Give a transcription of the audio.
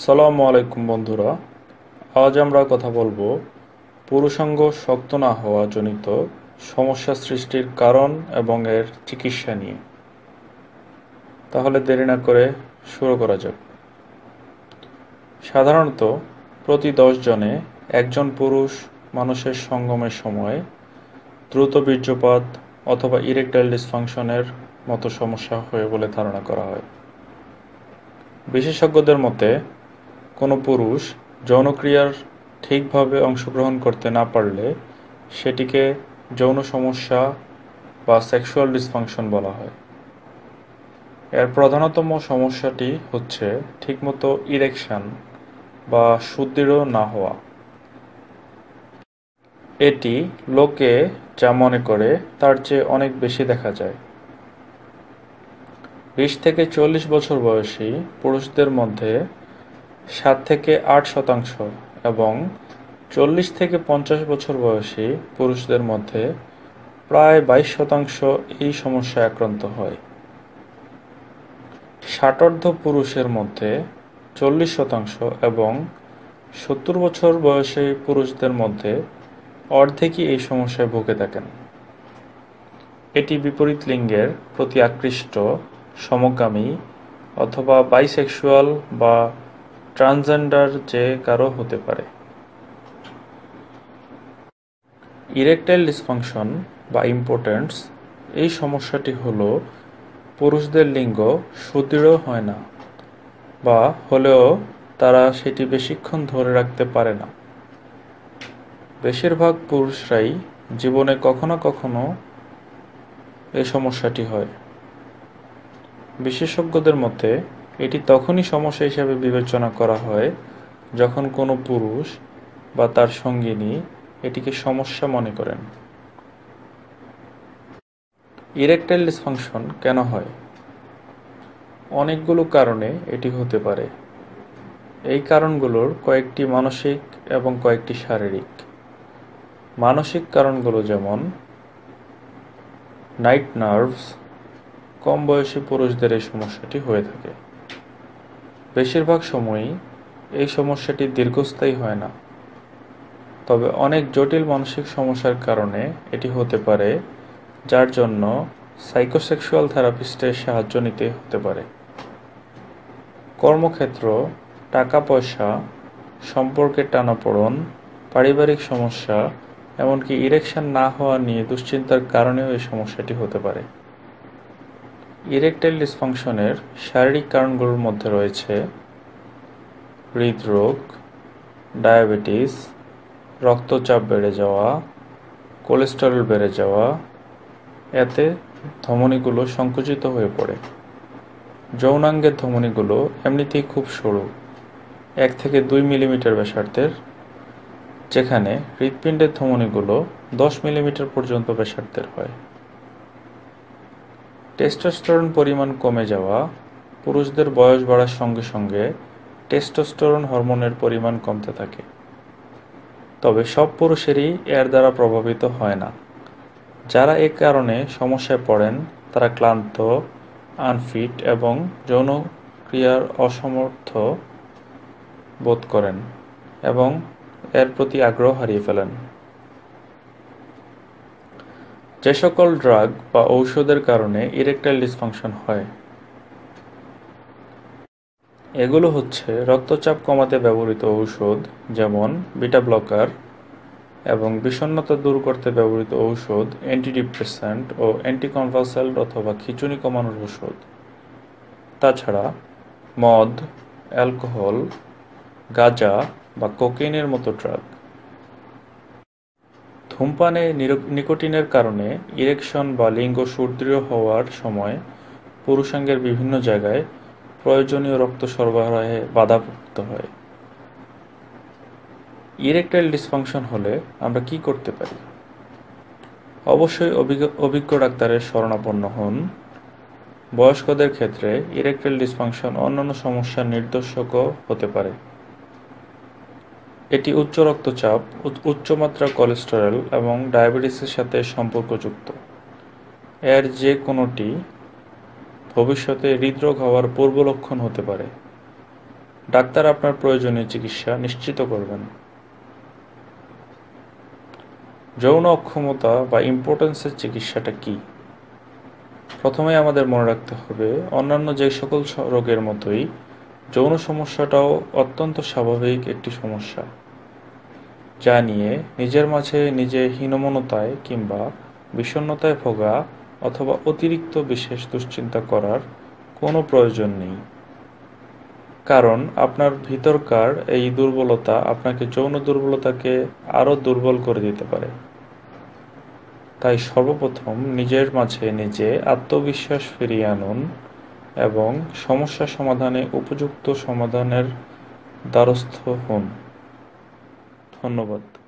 আসসালামু আলাইকুম বন্ধুরা আজ আমরা কথা বলবো পুরুষাঙ্গ শক্ত না হওয়া জনিত সমস্যা সৃষ্টির কারণ এবং এর চিকিৎসা নিয়ে তাহলে দেরি না করে শুরু করা যাক সাধারণত প্রতি দশ জনে একজন পুরুষ মানুষের সঙ্গমের সময় দ্রুত বীর্যপাত অথবা ইরেকটাইল ডিসফাংশনের মতো সমস্যা হয়ে বলে ধারণা করা হয় বিশেষজ্ঞদের মতে কোনো পুরুষ যৌনক্রিয়ার ঠিকভাবে অংশগ্রহণ করতে না পারলে সেটিকে যৌন সমস্যা বা সেক্সুয়াল ডিসফাংশন বলা হয় এর প্রধানতম সমস্যাটি হচ্ছে ঠিকমতো ইরেকশন বা সুদৃঢ় না হওয়া এটি লোকে যা মনে করে তার চেয়ে অনেক বেশি দেখা যায় বিশ থেকে চল্লিশ বছর বয়সী পুরুষদের মধ্যে সাত থেকে আট শতাংশ এবং চল্লিশ থেকে পঞ্চাশ বছর বয়সী পুরুষদের মধ্যে প্রায় বাইশ শতাংশ এই সমস্যায় আক্রান্ত হয় ষাটার্ধ পুরুষের মধ্যে চল্লিশ শতাংশ এবং সত্তর বছর বয়সী পুরুষদের মধ্যে অর্ধেকই এই সমস্যায় ভুগে থাকেন এটি বিপরীত লিঙ্গের প্রতি আকৃষ্ট সমকামী অথবা বাইসেক্সুয়াল বা ট্রান্সজেন্ডার যে কারো হতে পারে ইরেকটাইল ডিসফাংশন বা ইম্পোর্টেন্স এই সমস্যাটি হল পুরুষদের লিঙ্গ সুদৃঢ় হয় না বা হলেও তারা সেটি বেশিক্ষণ ধরে রাখতে পারে না বেশিরভাগ পুরুষরাই জীবনে কখনো কখনো এই সমস্যাটি হয় বিশেষজ্ঞদের মতে এটি তখনই সমস্যা হিসাবে বিবেচনা করা হয় যখন কোনো পুরুষ বা তার সঙ্গিনী এটিকে সমস্যা মনে করেন ইরেকটাইল ডিসফাংশন কেন হয় অনেকগুলো কারণে এটি হতে পারে এই কারণগুলোর কয়েকটি মানসিক এবং কয়েকটি শারীরিক মানসিক কারণগুলো যেমন নাইট নার্ভস কম বয়সী পুরুষদের এই সমস্যাটি হয়ে থাকে বেশিরভাগ সময়ই এই সমস্যাটি দীর্ঘস্থায়ী হয় না তবে অনেক জটিল মানসিক সমস্যার কারণে এটি হতে পারে যার জন্য সাইকোসেক্সুয়াল থেরাপিস্টের সাহায্য নিতে হতে পারে কর্মক্ষেত্র টাকা পয়সা সম্পর্কের টানাপোড়ন পারিবারিক সমস্যা এমনকি ইরেকশন না হওয়া নিয়ে দুশ্চিন্তার কারণেও এই সমস্যাটি হতে পারে ইরেকটাইল ডিসফাংশনের শারীরিক কারণগুলোর মধ্যে রয়েছে হৃদরোগ ডায়াবেটিস রক্তচাপ বেড়ে যাওয়া কোলেস্টেরল বেড়ে যাওয়া এতে ধমনীগুলো সংকুচিত হয়ে পড়ে যৌনাঙ্গের ধমনীগুলো এমনিতেই খুব সরু এক থেকে দুই মিলিমিটার ব্যাসার্ধের যেখানে হৃৎপিণ্ডের ধমনীগুলো দশ মিলিমিটার পর্যন্ত ব্যাসার্ধের হয় টেস্টোস্টেরন পরিমাণ কমে যাওয়া পুরুষদের বয়স বাড়ার সঙ্গে সঙ্গে টেস্টোস্টেরন হরমোনের পরিমাণ কমতে থাকে তবে সব পুরুষেরই এর দ্বারা প্রভাবিত হয় না যারা এ কারণে সমস্যায় পড়েন তারা ক্লান্ত আনফিট এবং যৌন ক্রিয়ার অসমর্থ বোধ করেন এবং এর প্রতি আগ্রহ হারিয়ে ফেলেন যে সকল ড্রাগ বা ঔষধের কারণে ইরেকটাইল ডিসফাংশন হয় এগুলো হচ্ছে রক্তচাপ কমাতে ব্যবহৃত ঔষধ যেমন বিটা ব্লকার এবং বিষণ্ণতা দূর করতে ব্যবহৃত ঔষধ অ্যান্টিডিপ্রেসেন্ট ও অ্যান্টিকনভালসেন্ট অথবা খিচুনি কমানোর ঔষধ তাছাড়া মদ অ্যালকোহল গাঁজা বা কোকেইনের মতো ড্রাগ ধূমপানে নিকোটিনের কারণে ইরেকশন বা লিঙ্গ সুদৃঢ় হওয়ার সময় পুরুষাঙ্গের বিভিন্ন জায়গায় প্রয়োজনীয় রক্ত সরবরাহে বাধাপ্রাপ্ত হয় ইরেকটাইল ডিসফাংশন হলে আমরা কি করতে পারি অবশ্যই অভিজ্ঞ ডাক্তারের শরণাপন্ন হন বয়স্কদের ক্ষেত্রে ইরেকটাইল ডিসফাংশন অন্যান্য সমস্যার নির্দেশকও হতে পারে এটি উচ্চ রক্তচাপ উচ্চমাত্রা কোলেস্টেরল এবং ডায়াবেটিসের সাথে সম্পর্কযুক্ত এর যে কোনোটি ভবিষ্যতে হৃদরোগ হওয়ার পূর্ব লক্ষণ হতে পারে ডাক্তার আপনার প্রয়োজনীয় চিকিৎসা নিশ্চিত করবেন যৌন অক্ষমতা বা ইম্পর্টেন্সের চিকিৎসাটা কি প্রথমে আমাদের মনে রাখতে হবে অন্যান্য যে সকল রোগের মতোই যৌন সমস্যাটাও অত্যন্ত স্বাভাবিক একটি সমস্যা যা নিয়ে নিজের মাঝে নিজে হীনমনতায় কিংবা বিষণ্নতায় ভোগা অথবা অতিরিক্ত বিশেষ দুশ্চিন্তা করার কোনো প্রয়োজন নেই কারণ আপনার ভিতরকার এই দুর্বলতা আপনাকে যৌন দুর্বলতাকে আরও দুর্বল করে দিতে পারে তাই সর্বপ্রথম নিজের মাঝে নিজে আত্মবিশ্বাস ফিরিয়ে আনুন এবং সমস্যা সমাধানে উপযুক্ত সমাধানের দ্বারস্থ হন ধন্যবাদ